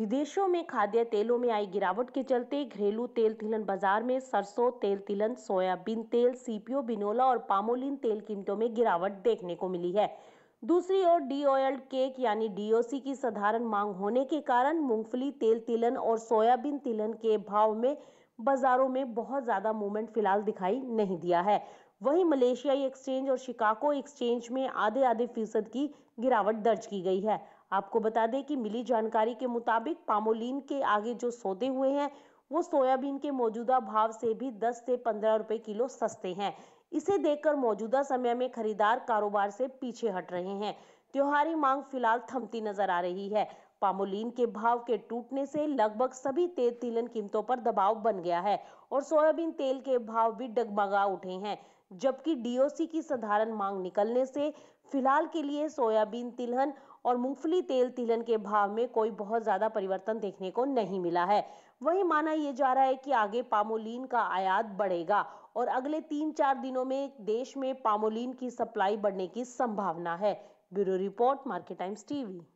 विदेशों में खाद्य तेलों में आई गिरावट के चलते घरेलू तेल तिलन बाजार में सरसों तेल तिलन सोयाबीन तेल सीपीओ बिनोला और पामोलिन तेल कीमतों में गिरावट देखने को मिली है दूसरी ओर डी ऑयल केक यानी डीओसी की साधारण मांग होने के कारण मूंगफली तेल तिलन और सोयाबीन तिलन के भाव में बाजारों में बहुत ज्यादा मूवमेंट फिलहाल दिखाई नहीं दिया है वहीं मलेशियाई एक्सचेंज और शिकागो एक्सचेंज में आधे आधे फीसद की गिरावट दर्ज की गई है आपको बता दें कि मिली जानकारी के मुताबिक पामोलिन के आगे जो सौदे हुए हैं वो सोयाबीन के मौजूदा भाव से भी 10 से 15 रुपए किलो सस्ते हैं इसे देखकर मौजूदा समय में खरीदार कारोबार से पीछे हट रहे हैं त्योहारी मांग फिलहाल थमती नजर आ रही है पामोलिन के भाव के टूटने से लगभग सभी तेल तिलहन कीमतों पर दबाव बन गया है और सोयाबीन तेल के भाव भी डगमगा उठे हैं जबकि डीओसी की साधारण मांग निकलने से फिलहाल के लिए सोयाबीन तिलहन और मूंगफली तेल तिलन के भाव में कोई बहुत ज्यादा परिवर्तन देखने को नहीं मिला है वही माना यह जा रहा है कि आगे पामोलिन का आयात बढ़ेगा और अगले तीन चार दिनों में देश में पामोलिन की सप्लाई बढ़ने की संभावना है bureau report market Times TV